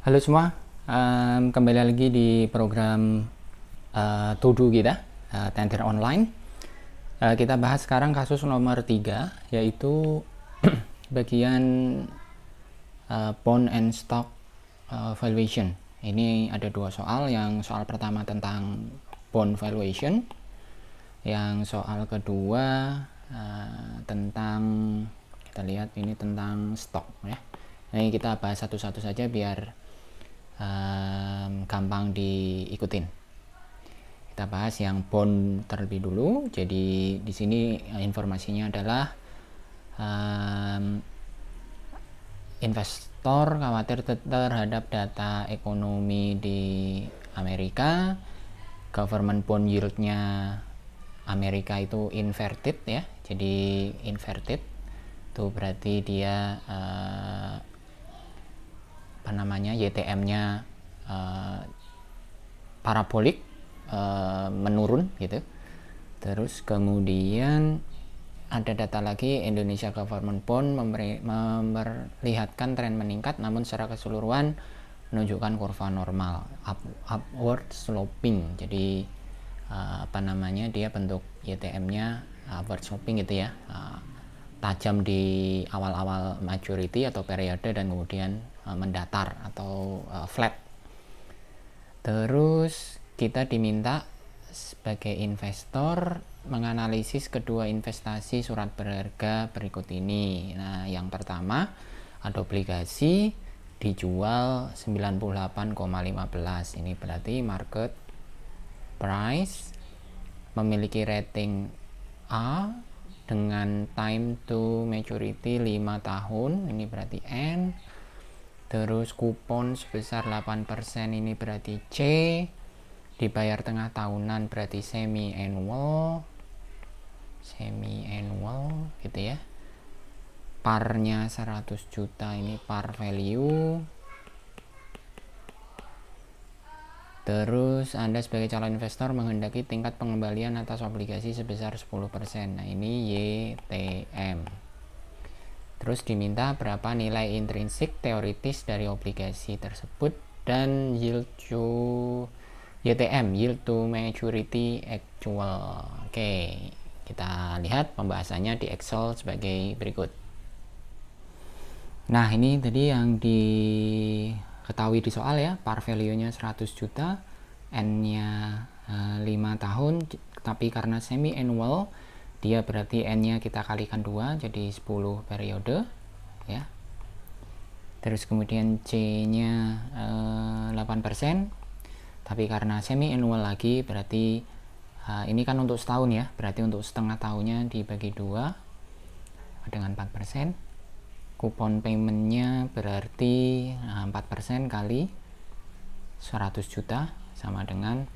Halo semua, um, kembali lagi di program uh, Todo kita, uh, Tender Online. Uh, kita bahas sekarang kasus nomor 3, yaitu bagian uh, Bond and Stock uh, Valuation. Ini ada dua soal, yang soal pertama tentang Bond Valuation, yang soal kedua uh, tentang, kita lihat ini tentang stock ya. ini kita bahas satu-satu saja biar um, gampang diikutin. Kita bahas yang bond terlebih dulu. Jadi di sini informasinya adalah um, investor khawatir terhadap data ekonomi di Amerika. Government bond yieldnya Amerika itu inverted ya. Jadi inverted itu berarti dia uh, apa namanya YTM-nya uh, eh, parabolik uh, menurun gitu. Terus kemudian ada data lagi Indonesia Government Bond memperlihatkan tren meningkat namun secara keseluruhan menunjukkan kurva normal up, upward sloping jadi uh, apa namanya dia bentuk YTM-nya upward sloping gitu ya uh, tajam di awal-awal maturity atau periode dan kemudian Eh, mendatar atau uh, flat. Terus kita diminta sebagai investor menganalisis kedua investasi surat berharga berikut ini. Nah, yang pertama ada obligasi dijual 98,15. Ini berarti market price memiliki rating A dengan time to maturity 5 tahun. Ini berarti N terus kupon sebesar 8% ini berarti C dibayar tengah tahunan berarti semi annual semi annual gitu ya parnya 100 juta ini par value terus Anda sebagai calon investor menghendaki tingkat pengembalian atas obligasi sebesar 10% nah ini YTM Terus diminta berapa nilai intrinsik teoritis dari obligasi tersebut dan yield to YTM, yield to maturity actual. Oke, kita lihat pembahasannya di Excel sebagai berikut. Nah, ini tadi yang diketahui di soal ya, par value-nya 100 juta, N-nya 5 eh, tahun, tapi karena semi annual dia berarti n-nya kita kalikan 2 jadi 10 periode ya terus kemudian c-nya eh, 8% tapi karena semi annual lagi berarti eh, ini kan untuk setahun ya berarti untuk setengah tahunnya dibagi 2 dengan 4% kupon paymentnya berarti 4% eh, kali 100 juta sama dengan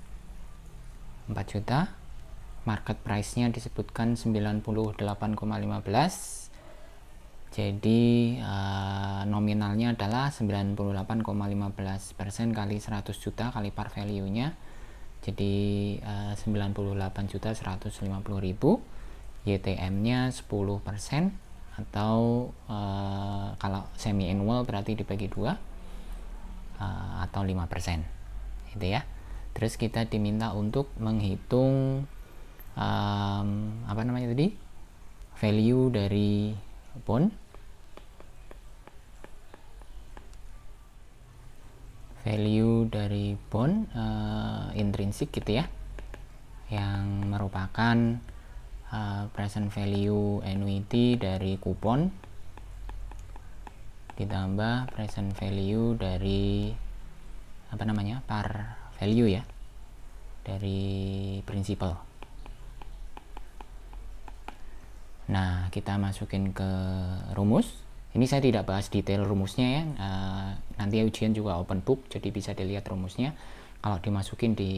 4 juta market price-nya disebutkan 98,15 jadi uh, nominalnya adalah 98,15 persen kali 100 juta kali par value-nya jadi eh, uh, 98 juta 150 ribu YTM-nya 10 persen atau uh, kalau semi annual berarti dibagi dua uh, atau 5 persen gitu ya terus kita diminta untuk menghitung um, apa namanya tadi value dari bond value dari bond uh, intrinsik gitu ya yang merupakan uh, present value annuity dari kupon ditambah present value dari apa namanya par value ya dari principal Nah, kita masukin ke rumus. Ini saya tidak bahas detail rumusnya ya. E, nanti ujian juga open book, jadi bisa dilihat rumusnya. Kalau dimasukin di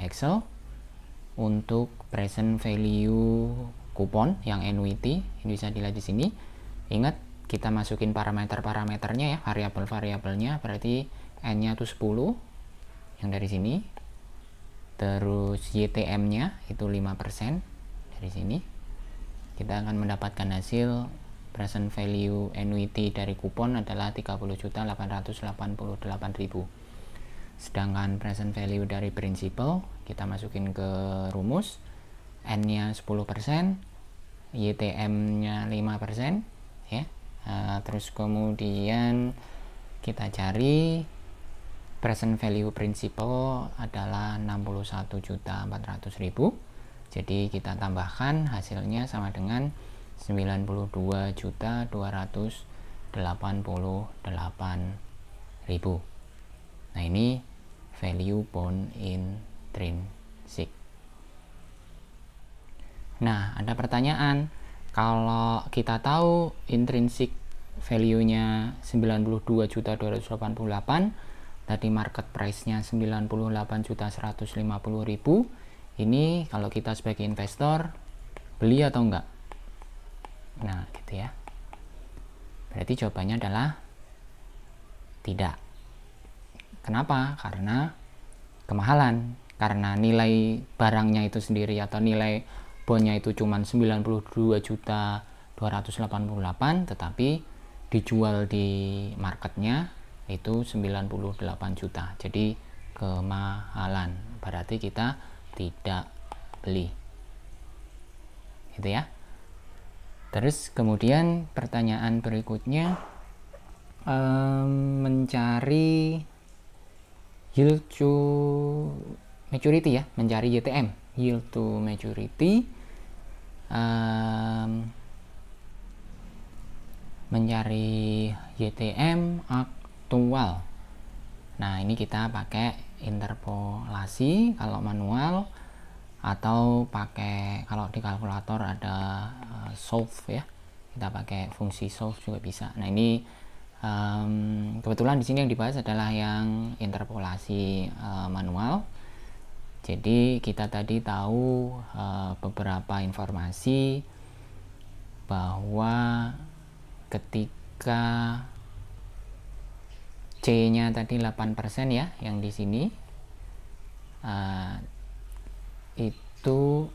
Excel, untuk present value kupon yang nwt ini bisa dilihat di sini. Ingat, kita masukin parameter-parameternya ya, variabel-variabelnya, berarti N-nya itu 10, yang dari sini. Terus YTM-nya itu 5% dari sini kita akan mendapatkan hasil present value annuity dari kupon adalah 30.888.000 sedangkan present value dari principal kita masukin ke rumus N nya 10% YTM nya 5% ya eh, terus kemudian kita cari present value principal adalah 61.400.000 jadi kita tambahkan hasilnya sama dengan 92.288.000 nah ini value bond intrinsic nah ada pertanyaan kalau kita tahu intrinsic value-nya 92.288 tadi market price-nya 98.150.000 ini kalau kita sebagai investor beli atau enggak nah gitu ya berarti jawabannya adalah tidak kenapa karena kemahalan karena nilai barangnya itu sendiri atau nilai bonnya itu cuma 92 juta 288 tetapi dijual di marketnya itu 98 juta jadi kemahalan berarti kita tidak beli gitu ya terus kemudian pertanyaan berikutnya um, mencari yield to maturity ya mencari YTM yield to maturity um, mencari YTM aktual Nah, ini kita pakai interpolasi kalau manual atau pakai kalau di kalkulator ada uh, solve ya. Kita pakai fungsi solve juga bisa. Nah, ini um, kebetulan di sini yang dibahas adalah yang interpolasi uh, manual. Jadi, kita tadi tahu uh, beberapa informasi bahwa ketika C-nya tadi 8% ya, yang di sini. Uh, itu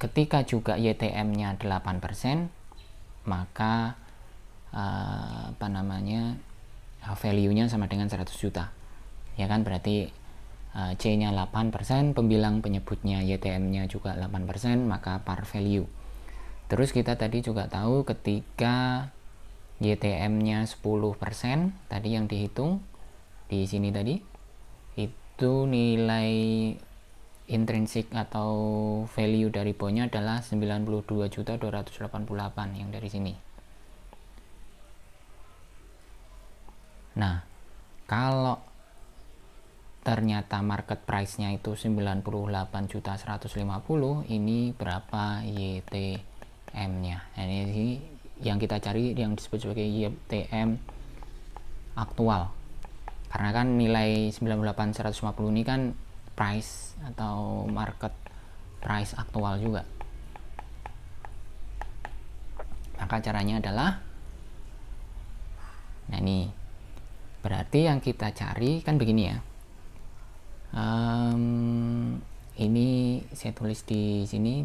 ketika juga YTM-nya 8%, maka uh, apa namanya? Ah, value-nya sama dengan 100 juta. Ya kan berarti uh, C-nya 8%, pembilang penyebutnya YTM-nya juga 8%, maka par value. Terus kita tadi juga tahu ketika YTM-nya 10% tadi yang dihitung di sini tadi itu nilai intrinsik atau value dari bonnya adalah 92.288 yang dari sini. Nah, kalau ternyata market price-nya itu 98.150 ini berapa YTM-nya? Nah, ini yang kita cari yang disebut sebagai YTM aktual karena kan nilai 98150 ini kan price atau market price aktual juga maka caranya adalah nah ini berarti yang kita cari kan begini ya um, ini saya tulis di sini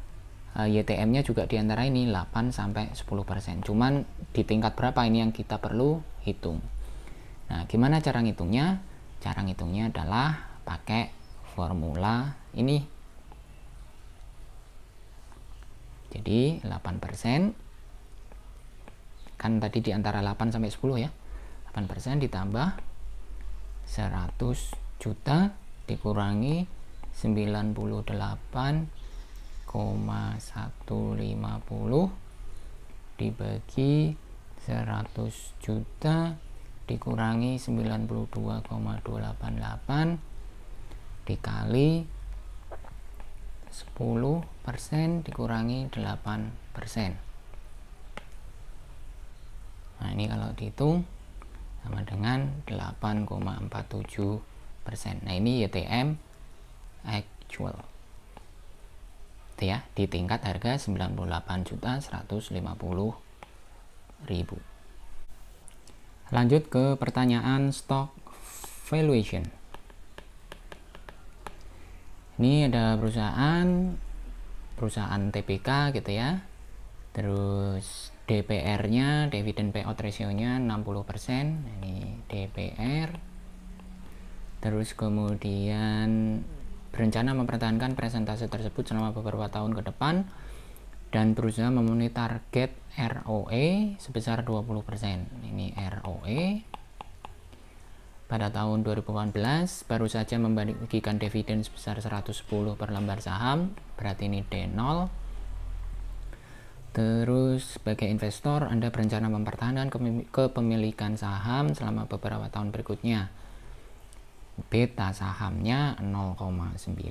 Eh, YTM-nya juga di antara ini 8 sampai 10%. persen. Cuman di tingkat berapa ini yang kita perlu hitung. Nah, gimana cara ngitungnya? Cara ngitungnya adalah pakai formula ini. Jadi 8% persen kan tadi di antara 8 sampai 10 ya. 8% persen ditambah 100 juta dikurangi 98 150 dibagi 100 juta dikurangi 92,288 dikali 10 persen dikurangi 8 persen nah ini kalau dihitung sama dengan 8,47 persen nah ini YTM actual Gitu ya di tingkat harga 98.150.000. Lanjut ke pertanyaan stock valuation. Ini ada perusahaan perusahaan TPK gitu ya. Terus DPR-nya, dividend payout ratio-nya 60%. Ini DPR. Terus kemudian berencana mempertahankan presentase tersebut selama beberapa tahun ke depan dan berusaha memenuhi target ROE sebesar 20%. Ini ROE pada tahun 2018 baru saja membagikan dividen sebesar 110 per lembar saham, berarti ini D0. Terus sebagai investor Anda berencana mempertahankan kepemilikan saham selama beberapa tahun berikutnya beta sahamnya 1,09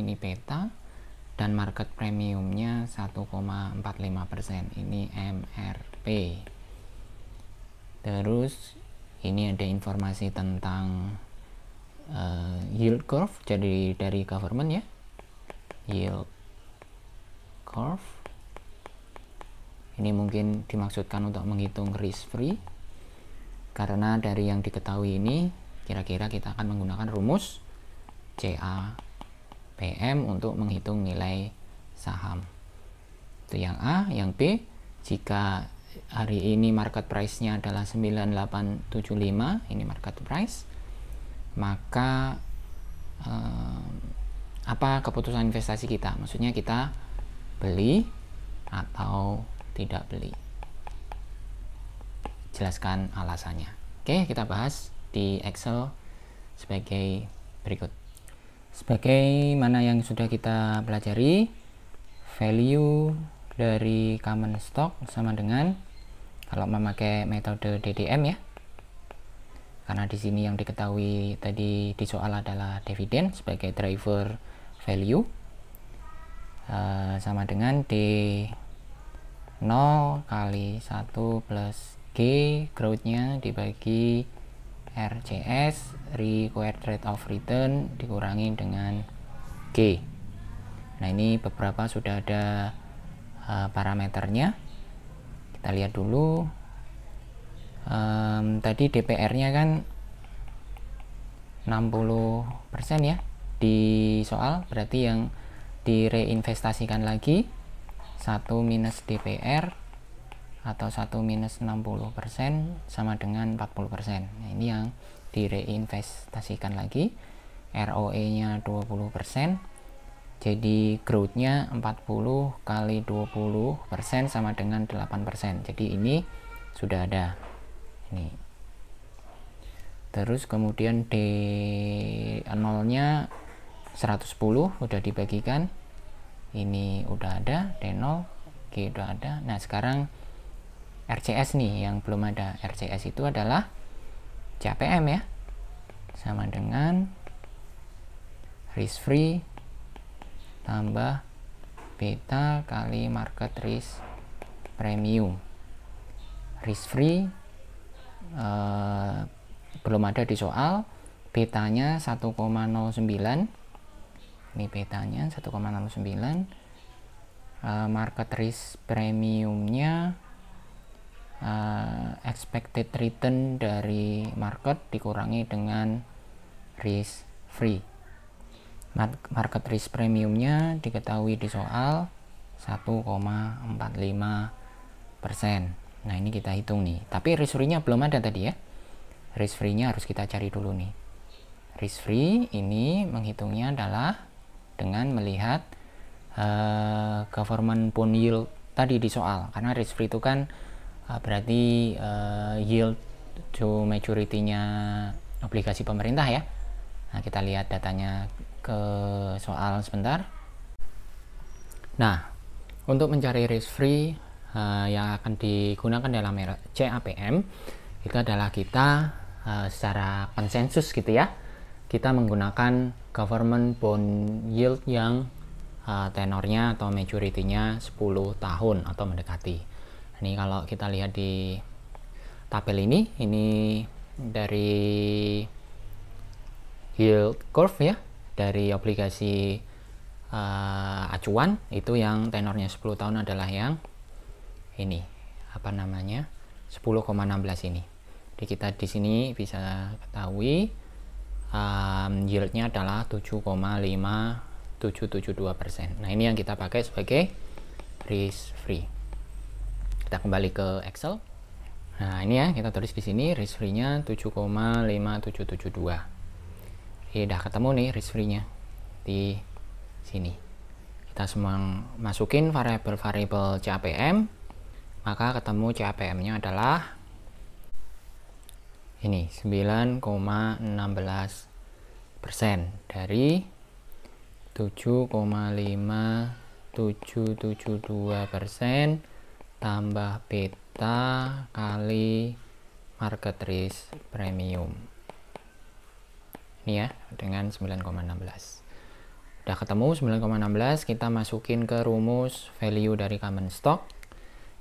ini beta dan market premiumnya 1,45 persen ini MRP terus ini ada informasi tentang uh, yield curve jadi dari government ya yield curve ini mungkin dimaksudkan untuk menghitung risk free karena dari yang diketahui ini, kira-kira kita akan menggunakan rumus CAPM untuk menghitung nilai saham. Itu yang A, yang B, jika hari ini market price-nya adalah 9875, ini market price, maka eh, apa keputusan investasi kita? Maksudnya kita beli atau tidak beli jelaskan alasannya. Oke, kita bahas di Excel sebagai berikut. Sebagai mana yang sudah kita pelajari, value dari common stock sama dengan kalau memakai metode DDM ya. Karena di sini yang diketahui tadi di soal adalah dividen sebagai driver value uh, sama dengan D 0 kali 1 plus G growth-nya dibagi RCS required rate of return dikurangi dengan G nah ini beberapa sudah ada uh, parameternya kita lihat dulu um, tadi DPR nya kan 60% ya di soal berarti yang direinvestasikan lagi 1 minus DPR atau 1 minus 60% persen sama dengan 40%. persen Nah, ini yang direinvestasikan lagi. ROE-nya 20%. persen Jadi growth-nya 40 kali 20% persen sama dengan 8%. persen Jadi ini sudah ada. Ini. Terus kemudian D 0-nya 110 sudah dibagikan. Ini udah ada, D0 G udah ada. Nah, sekarang RCS nih yang belum ada. RCS itu adalah CPM ya. Sama dengan risk free tambah beta kali market risk premium. Risk free eh, belum ada di soal. Betanya 1,09. Ini betanya 1,09. Eh, market risk premiumnya expected return dari market dikurangi dengan risk free. Market risk premiumnya diketahui di soal 1,45 persen. Nah ini kita hitung nih. Tapi risk free-nya belum ada tadi ya. Risk free-nya harus kita cari dulu nih. Risk free ini menghitungnya adalah dengan melihat uh, government bond yield tadi di soal. Karena risk free itu kan uh, berarti uh, yield to maturity-nya obligasi pemerintah ya. Nah, kita lihat datanya ke soal sebentar. Nah, untuk mencari risk free uh, yang akan digunakan dalam CAPM itu adalah kita uh, secara konsensus gitu ya. Kita menggunakan government bond yield yang uh, tenornya atau maturity-nya 10 tahun atau mendekati ini kalau kita lihat di tabel ini ini dari yield curve ya dari obligasi uh, acuan itu yang tenornya 10 tahun adalah yang ini apa namanya 10,16 ini jadi kita di sini bisa ketahui um, yieldnya adalah 7,5772 persen nah ini yang kita pakai sebagai risk free kita kembali ke Excel nah ini ya kita tulis di sini risk free nya 7,5772 ini udah ketemu nih risk free nya di sini kita semua masukin variabel-variabel CAPM maka ketemu CAPM nya adalah ini 9,16 dari 7,5772 persen tambah beta kali market risk premium ini ya dengan 9,16 udah ketemu 9,16 kita masukin ke rumus value dari common stock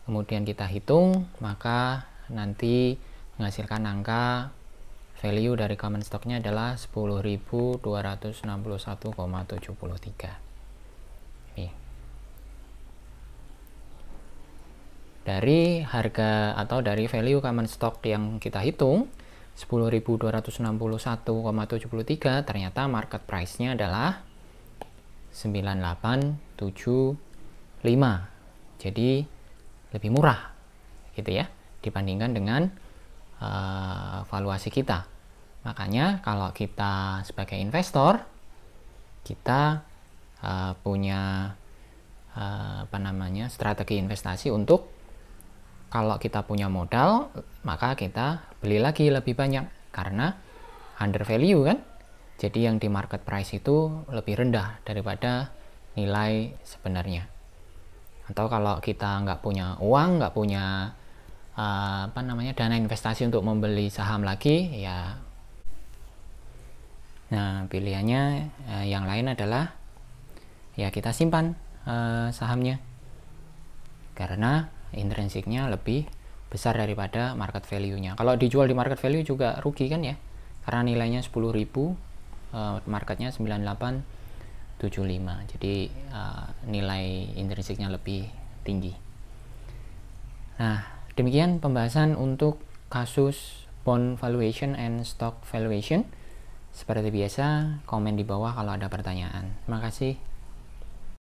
kemudian kita hitung maka nanti menghasilkan angka value dari common stocknya adalah 10.261,73 dari harga atau dari value common stock yang kita hitung 10.261,73 ternyata market price-nya adalah 9875 jadi lebih murah gitu ya dibandingkan dengan uh, valuasi kita makanya kalau kita sebagai investor kita uh, punya uh, apa namanya strategi investasi untuk kalau kita punya modal, maka kita beli lagi lebih banyak karena under value kan. Jadi yang di market price itu lebih rendah daripada nilai sebenarnya. Atau kalau kita nggak punya uang, nggak punya uh, apa namanya dana investasi untuk membeli saham lagi, ya. Nah pilihannya uh, yang lain adalah ya kita simpan uh, sahamnya karena intrinsiknya lebih besar daripada market value-nya. Kalau dijual di market value juga rugi kan ya, karena nilainya 10.000, uh, eh, marketnya 9875. Jadi uh, nilai intrinsiknya lebih tinggi. Nah, demikian pembahasan untuk kasus bond valuation and stock valuation. Seperti biasa, komen di bawah kalau ada pertanyaan. Terima kasih.